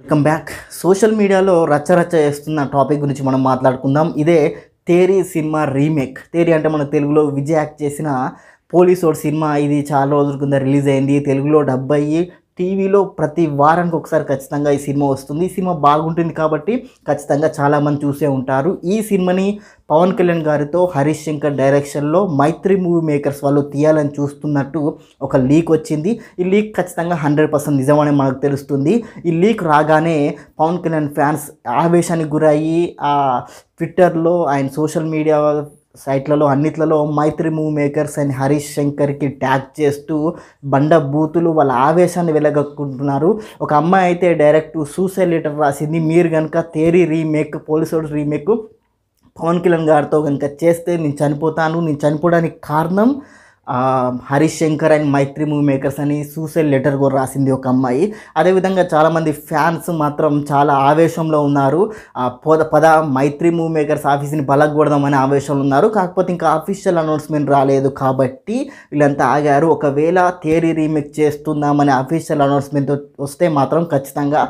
welcome back social మీడియాలో రచ్చరచ్చ చేస్తున్న topic గురించి మనం మాట్లాడుకుందాం ఇదే తేరీ సినిమా రీమేక్ తేరీ అంటే మన తెలుగులో విజయ్ యాక్ట్ చేసిన పోలీస్ సినిమా ఇది చాలా రోజుల కింద రిలీజ్ అయింది తెలుగులో డబ్ అయ్యి టీవీలో ప్రతి వారానికి ఒకసారి ఖచ్చితంగా ఈ సినిమా వస్తుంది ఈ సినిమా బాగుంటుంది కాబట్టి ఖచ్చితంగా చాలామంది చూసే ఉంటారు ఈ సినిమాని పవన్ కళ్యాణ్ గారితో హరీష్ శంకర్ డైరెక్షన్లో మైత్రి మూవీ మేకర్స్ వాళ్ళు తీయాలని చూస్తున్నట్టు ఒక లీక్ వచ్చింది ఈ లీక్ ఖచ్చితంగా హండ్రెడ్ పర్సెంట్ నిజమని మనకు తెలుస్తుంది ఈ లీక్ రాగానే పవన్ కళ్యాణ్ ఫ్యాన్స్ ఆవేశానికి గురయ్యి ట్విట్టర్లో ఆయన సోషల్ మీడియా సైట్లలో అన్నిట్లలో Mythri movie makers and Harish శంకర్కి ట్యాగ్ చేస్తూ బండ బూతులు వాళ్ళ ఆవేశాన్ని వెలగక్కుంటున్నారు ఒక అమ్మాయి అయితే డైరెక్ట్ సూసైడ్ లెటర్ రాసింది మీరు కనుక తేరీ రీమేక్ పోలీసోడు రీమేక్ పవన్ కళ్యాణ్ గారితో కనుక చేస్తే నేను చనిపోతాను నేను చనిపోవడానికి కారణం Harish Shankar and Mythri movie makers అని సూసైడ్ లెటర్ కూడా రాసింది ఒక అమ్మాయి అదేవిధంగా చాలామంది ఫ్యాన్స్ మాత్రం చాలా ఆవేశంలో ఉన్నారు పద పద మైత్రి మూవీ మేకర్స్ ఆఫీస్ని బలగొడదామని ఆవేశంలో ఉన్నారు కాకపోతే ఇంకా అఫీషియల్ అనౌన్స్మెంట్ రాలేదు కాబట్టి వీళ్ళంతా ఆగారు ఒకవేళ థియరీ రీమేక్ చేస్తుందామనే అఫీషియల్ అనౌన్స్మెంట్ వస్తే మాత్రం ఖచ్చితంగా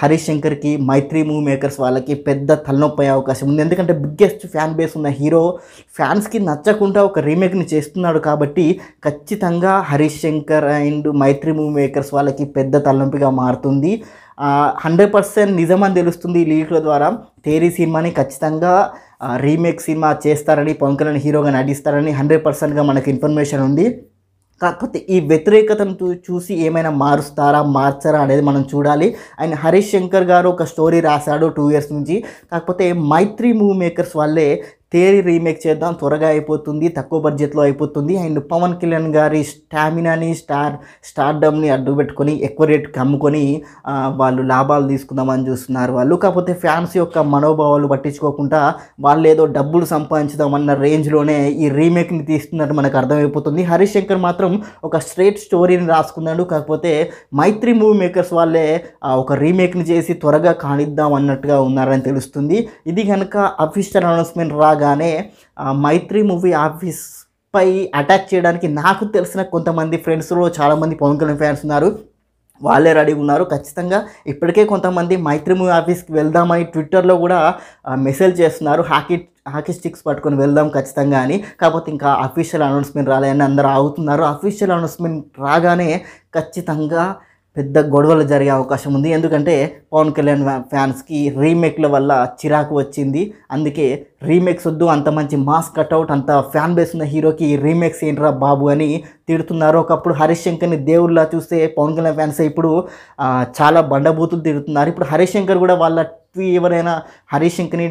హరీష్ శంకర్కి మైత్రి మూవీ మేకర్స్ వాళ్ళకి పెద్ద తలనొప్పి అవకాశం ఉంది ఎందుకంటే బిగ్గెస్ట్ ఫ్యాన్ బేస్ ఉన్న హీరో ఫ్యాన్స్కి నచ్చకుండా ఒక రీమేక్ని చేస్తున్నాడు కాబట్టి ఖచ్చితంగా Harish Shankar and Mythri movie makers వాళ్ళకి పెద్ద తలనొప్పిగా మారుతుంది హండ్రెడ్ పర్సెంట్ నిజమని తెలుస్తుంది ఈ లీక్ల ద్వారా తేరీ సినిమాని ఖచ్చితంగా రీమేక్ సినిమా చేస్తారని పవన్ కళ్యాణ్ హీరోగా నటిస్తారని హండ్రెడ్ పర్సెంట్గా మనకు ఇన్ఫర్మేషన్ ఉంది కాకపోతే ఈ వ్యతిరేకతను చూసి ఏమైనా మారుస్తారా మార్చారా అనేది మనం చూడాలి అండ్ హరీష్ శంకర్ గారు ఒక స్టోరీ రాశాడు టూ ఇయర్స్ నుంచి కాకపోతే మైత్రి మూవ్ మేకర్స్ వాళ్ళే తేరి రీమేక్ చేద్దాం త్వరగా అయిపోతుంది తక్కువ బడ్జెట్లో అయిపోతుంది అండ్ పవన్ కళ్యాణ్ గారి స్టామినాని స్టార్ స్టార్డమ్ని అడ్డు పెట్టుకొని ఎక్కువ రేటుకి అమ్ముకొని వాళ్ళు లాభాలు తీసుకుందామని చూస్తున్నారు వాళ్ళు కాకపోతే ఫ్యాన్స్ యొక్క మనోభావాలు పట్టించుకోకుండా వాళ్ళు ఏదో డబ్బులు సంపాదించుదామన్న రేంజ్లోనే ఈ రీమేక్ని తీస్తున్నట్టు మనకు అర్థమైపోతుంది హరీష్ శంకర్ మాత్రం ఒక స్ట్రేట్ స్టోరీని రాసుకున్నాడు కాకపోతే మైత్రి మూవీ మేకర్స్ వాళ్ళే ఒక రీమేక్ని చేసి త్వరగా కానిద్దాం అన్నట్టుగా ఉన్నారని తెలుస్తుంది ఇది కనుక అఫీషియల్ అనౌన్స్మెంట్ రాగా రాగానే మైత్రి మూవీ ఆఫీస్ పై అటాక్ చేయడానికి నాకు తెలిసిన కొంతమంది ఫ్రెండ్స్లో చాలామంది పవన్ కళ్యాణ్ ఫ్యాన్స్ ఉన్నారు వాళ్ళే రెడీ ఉన్నారు ఖచ్చితంగా ఇప్పటికే కొంతమంది మైత్రి మూవీ ఆఫీస్కి వెళ్దామని ట్విట్టర్లో కూడా మెసేజ్ చేస్తున్నారు హాకీ హాకీ స్టిక్స్ పట్టుకొని వెళ్దాం ఖచ్చితంగా అని కాకపోతే ఇంకా అఫీషియల్ అనౌన్స్మెంట్ రాలేదని అందరూ ఆగుతున్నారు అఫీషియల్ అనౌన్స్మెంట్ రాగానే ఖచ్చితంగా పెద్ద గొడవలు జరిగే అవకాశం ఉంది ఎందుకంటే పవన్ కళ్యాణ్ ఫ్యాన్స్కి రీమేక్ల వల్ల చిరాకు వచ్చింది అందుకే రీమేక్స్ వద్దు అంత మంచి మాస్ కట్అవుట్ అంత ఫ్యాన్ బేస్ ఉన్న హీరోకి రీమేక్స్ ఏంట్రా బాబు అని తిడుతున్నారు ఒకప్పుడు హరీష్ శంకర్ని దేవుళ్ళ చూస్తే పవన్ కళ్యాణ్ ఫ్యాన్స్ ఇప్పుడు చాలా బండబూతులు తిడుతున్నారు ఇప్పుడు హరీష్ శంకర్ కూడా వాళ్ళ ఎవరైనా హరీష్ శంకర్ని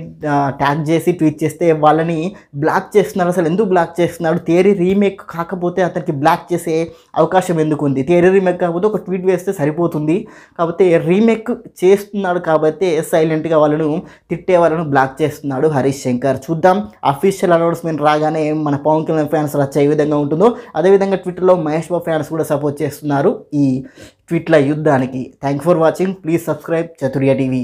ట్యాగ్ చేసి ట్వీట్ చేస్తే వాళ్ళని బ్లాక్ చేస్తున్నారు అసలు ఎందుకు బ్లాక్ చేస్తున్నారు థియరీ రీమేక్ కాకపోతే అతనికి బ్లాక్ చేసే అవకాశం ఎందుకు ఉంది థియరీ రీమేక్ కాకపోతే ఒక ట్వీట్ వేస్తే సరిపోతుంది కాకపోతే రీమేక్ చేస్తున్నాడు కాబట్టి సైలెంట్గా వాళ్ళను తిట్టే వాళ్ళను బ్లాక్ చేస్తున్నాడు హరీష్ శంకర్ చూద్దాం అఫీషియల్ అనౌన్స్మెంట్ రాగానే మన పవన్ కళ్యాణ్ ఫ్యాన్స్ రచ్చ ఏ విధంగా ఉంటుందో అదేవిధంగా ట్విట్టర్లో మహేష్ బాబు ఫ్యాన్స్ కూడా సపోర్ట్ చేస్తున్నారు ఈ ట్విట్ల యుద్ధానికి thank for watching please subscribe Chaturya TV